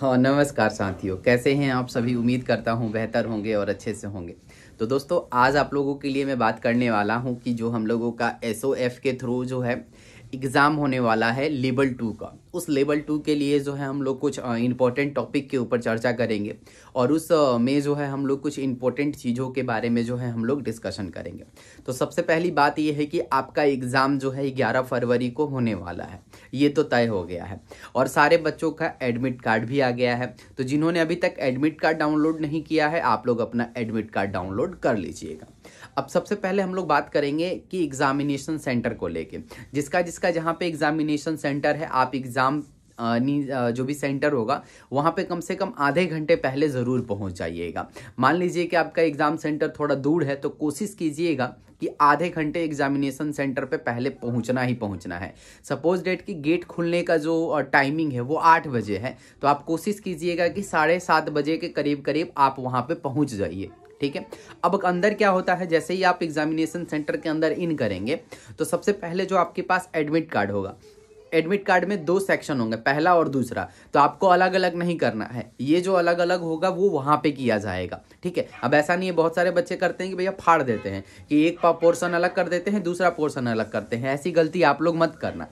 हाँ नमस्कार साथियों कैसे हैं आप सभी उम्मीद करता हूँ बेहतर होंगे और अच्छे से होंगे तो दोस्तों आज आप लोगों के लिए मैं बात करने वाला हूँ कि जो हम लोगों का एस के थ्रू जो है एग्ज़ाम होने वाला है लेवल टू का उस लेवल टू के लिए जो है हम लोग कुछ इम्पोर्टेंट टॉपिक के ऊपर चर्चा करेंगे और उस में जो है हम लोग कुछ इम्पोर्टेंट चीज़ों के बारे में जो है हम लोग डिस्कशन करेंगे तो सबसे पहली बात यह है कि आपका एग्ज़ाम जो है ग्यारह फरवरी को होने वाला है ये तो तय हो गया है और सारे बच्चों का एडमिट कार्ड भी आ गया है तो जिन्होंने अभी तक एडमिट कार्ड डाउनलोड नहीं किया है आप लोग अपना एडमिट कार्ड डाउनलोड कर लीजिएगा अब सबसे पहले हम लोग बात करेंगे कि एग्जामिनेशन सेंटर को लेके जिसका जिसका जहाँ पे एग्जामिनेशन सेंटर है आप एग्ज़ाम जो भी सेंटर होगा वहाँ पे कम से कम आधे घंटे पहले ज़रूर पहुँच जाइएगा मान लीजिए कि आपका एग्ज़ाम सेंटर थोड़ा दूर है तो कोशिश कीजिएगा कि आधे घंटे एग्जामिनेशन सेंटर पे पहले पहुंचना ही पहुंचना है सपोज डेट कि गेट खुलने का जो टाइमिंग है वो आठ बजे है तो आप कोशिश कीजिएगा कि साढ़े सात बजे के करीब करीब आप वहाँ पे पहुंच जाइए ठीक है अब अंदर क्या होता है जैसे ही आप एग्जामिनेशन सेंटर के अंदर इन करेंगे तो सबसे पहले जो आपके पास एडमिट कार्ड होगा एडमिट कार्ड में दो सेक्शन होंगे पहला और दूसरा तो आपको अलग अलग नहीं करना है ये जो अलग अलग होगा वो वहाँ पे किया जाएगा ठीक है अब ऐसा नहीं है बहुत सारे बच्चे करते हैं कि भैया फाड़ देते हैं कि एक पोर्सन अलग कर देते हैं दूसरा पोर्सन अलग करते हैं ऐसी गलती आप लोग मत करना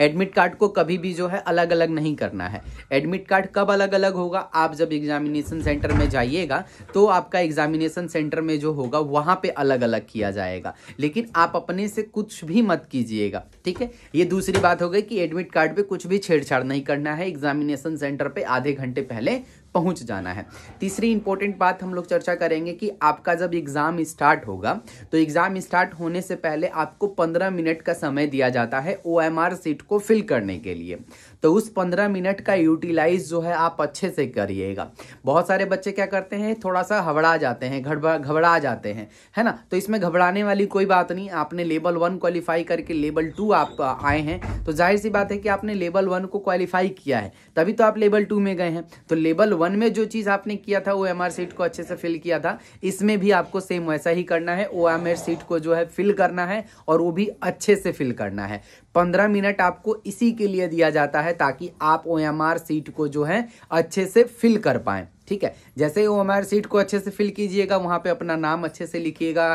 एडमिट कार्ड को कभी भी जो है अलग अलग नहीं करना है एडमिट कार्ड कब अलग अलग होगा आप जब एग्जामिनेशन सेंटर में जाइएगा तो आपका एग्जामिनेशन सेंटर में जो होगा वहाँ पे अलग अलग किया जाएगा लेकिन आप अपने से कुछ भी मत कीजिएगा ठीक है ये दूसरी बात हो गई कि एडमिट कार्ड पर कुछ भी छेड़छाड़ नहीं करना है एग्जामिनेशन सेंटर पर आधे घंटे पहले पहुंच जाना है तीसरी इंपॉर्टेंट बात हम लोग चर्चा करेंगे कि आपका जब एग्ज़ाम स्टार्ट होगा तो एग्ज़ाम स्टार्ट होने से पहले आपको 15 मिनट का समय दिया जाता है ओ सीट को फिल करने के लिए तो उस पंद्रह मिनट का यूटिलाइज जो है आप अच्छे से करिएगा बहुत सारे बच्चे क्या करते हैं थोड़ा सा हबड़ा जाते हैं घबरा घबरा जाते हैं है ना तो इसमें घबराने वाली कोई बात नहीं आपने लेवल वन क्वालिफाई करके लेवल टू आप आए हैं तो जाहिर सी बात है कि आपने लेवल वन को क्वालिफाई किया है तभी तो आप लेवल टू में गए हैं तो लेवल वन में जो चीज़ आपने किया था वो एम सीट को अच्छे से फिल किया था इसमें भी आपको सेम वैसा ही करना है ओ एम सीट को जो है फिल करना है और वो भी अच्छे से फिल करना है पंद्रह मिनट आपको इसी के लिए दिया जाता है है ताकि आप ओ एम आर सीट को जो है अच्छे से फिल कर पाएँ ठीक है जैसे ही वो एम सीट को अच्छे से फिल कीजिएगा वहाँ पे अपना नाम अच्छे से लिखिएगा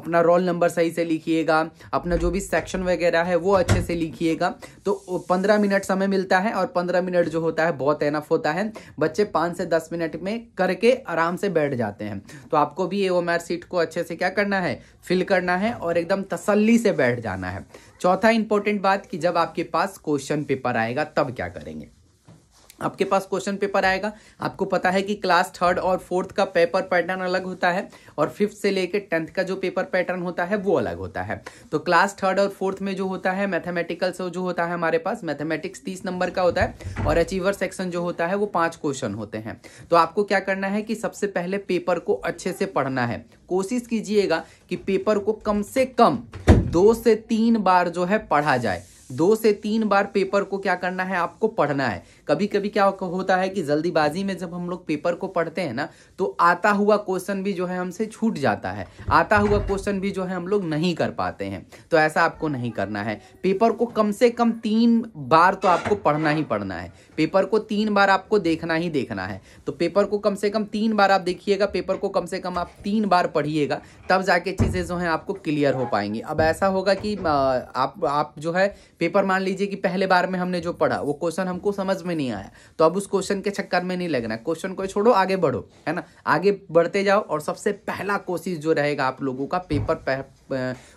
अपना रोल नंबर सही से लिखिएगा अपना जो भी सेक्शन वगैरह है वो अच्छे से लिखिएगा तो पंद्रह मिनट समय मिलता है और पंद्रह मिनट जो होता है बहुत एनफ होता है बच्चे पाँच से दस मिनट में करके आराम से बैठ जाते हैं तो आपको भी ये ओम सीट को अच्छे से क्या करना है फिल करना है और एकदम तसली से बैठ जाना है चौथा इंपॉर्टेंट बात कि जब आपके पास क्वेश्चन पेपर आएगा तब क्या करेंगे आपके पास क्वेश्चन पेपर आएगा आपको पता है कि क्लास थर्ड और फोर्थ का पेपर पैटर्न अलग होता है और फिफ्थ से लेकर टेंथ का जो पेपर पैटर्न होता है वो अलग होता है तो क्लास थर्ड और फोर्थ में जो होता है मैथमेटिकल से जो होता है हमारे पास मैथमेटिक्स तीस नंबर का होता है और अचीवर सेक्शन जो होता है वो पाँच क्वेश्चन होते हैं तो आपको क्या करना है कि सबसे पहले पेपर को अच्छे से पढ़ना है कोशिश कीजिएगा कि पेपर को कम से कम दो से तीन बार जो है पढ़ा जाए दो से तीन बार पेपर को क्या करना है आपको पढ़ना है कभी कभी क्या होता है कि जल्दीबाजी में जब हम लोग पेपर को पढ़ते हैं ना तो आता हुआ क्वेश्चन भी जो है हमसे छूट जाता है आता हुआ क्वेश्चन भी जो है हम लोग नहीं कर पाते हैं तो ऐसा आपको नहीं करना है पेपर को कम से कम तीन बार तो आपको पढ़ना ही पढ़ना है पेपर को तीन बार आपको देखना ही देखना है तो पेपर को कम से कम तीन बार आप देखिएगा पेपर को कम से कम आप तीन बार पढ़िएगा तब जाके चीज़ें जो हैं आपको क्लियर हो पाएंगी अब ऐसा होगा कि आप आप जो है पेपर मान लीजिए कि पहले बार में हमने जो पढ़ा वो क्वेश्चन हमको समझ में नहीं आया तो अब उस क्वेश्चन के चक्कर में नहीं लगना क्वेश्चन को छोड़ो आगे बढ़ो है ना आगे बढ़ते जाओ और सबसे पहला कोशिश जो रहेगा आप लोगों का पेपर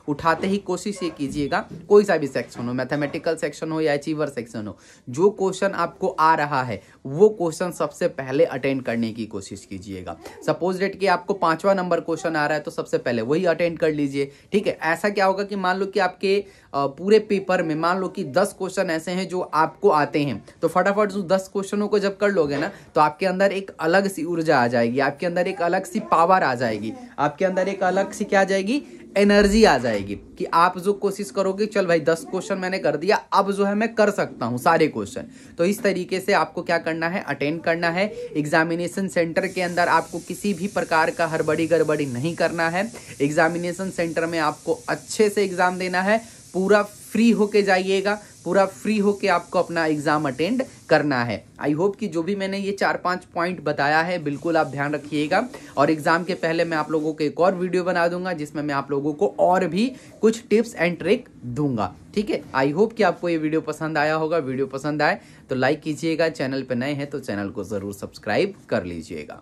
उठाते ही कोशिश ये कीजिएगा कोई सा भी सेक्शन हो मैथमेटिकल सेक्शन हो या अचीवर सेक्शन हो जो क्वेश्चन आपको आ रहा है वो क्वेश्चन सबसे पहले अटेंड करने की कोशिश कीजिएगा सपोज डेट कि आपको पांचवा नंबर क्वेश्चन आ रहा है तो सबसे पहले वही अटेंड कर लीजिए ठीक है ऐसा क्या होगा कि मान लो कि आपके पूरे पेपर में मान लो कि दस क्वेश्चन ऐसे हैं जो आपको आते हैं तो फटाफट उस दस क्वेश्चनों को जब कर लोगे ना तो आपके अंदर एक अलग सी ऊर्जा आ जाएगी आपके अंदर एक अलग सी पावर आ जाएगी आपके अंदर एक अलग सी क्या आ जाएगी एनर्जी आ जाएगी कि आप जो कोशिश करोगे चल भाई दस क्वेश्चन मैंने कर दिया अब जो है मैं कर सकता हूँ सारे क्वेश्चन तो इस तरीके से आपको क्या करना है अटेंड करना है एग्जामिनेशन सेंटर के अंदर आपको किसी भी प्रकार का हड़बड़ी गड़बड़ी नहीं करना है एग्जामिनेशन सेंटर में आपको अच्छे से एग्ज़ाम देना है पूरा फ्री होके जाइएगा पूरा फ्री हो के आपको अपना एग्ज़ाम अटेंड करना है आई होप कि जो भी मैंने ये चार पांच पॉइंट बताया है बिल्कुल आप ध्यान रखिएगा और एग्ज़ाम के पहले मैं आप लोगों को एक और वीडियो बना दूंगा जिसमें मैं आप लोगों को और भी कुछ टिप्स एंड ट्रिक दूंगा ठीक है आई होप कि आपको ये वीडियो पसंद आया होगा वीडियो पसंद आए तो लाइक कीजिएगा चैनल पर नए हैं तो चैनल को ज़रूर सब्सक्राइब कर लीजिएगा